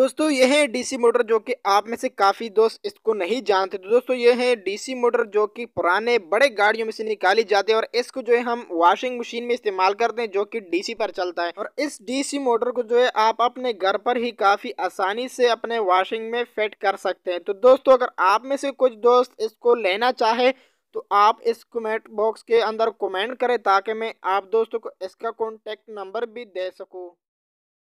दोस्तों ये है डीसी मोटर जो कि आप में से काफ़ी दोस्त इसको नहीं जानते तो दोस्तों ये है डीसी मोटर जो कि पुराने बड़े गाड़ियों में से निकाली जाती है और इसको जो है हम वॉशिंग मशीन में इस्तेमाल करते हैं जो कि डीसी पर चलता है और इस डीसी मोटर को जो है आप अपने घर पर ही काफ़ी आसानी से अपने वॉशिंग में फिट कर सकते हैं तो दोस्तों अगर आप में से कुछ दोस्त इसको लेना चाहे तो आप इस कमेंट बॉक्स के अंदर कमेंट करें ताकि मैं आप दोस्तों को इसका कॉन्टैक्ट नंबर भी दे सकूँ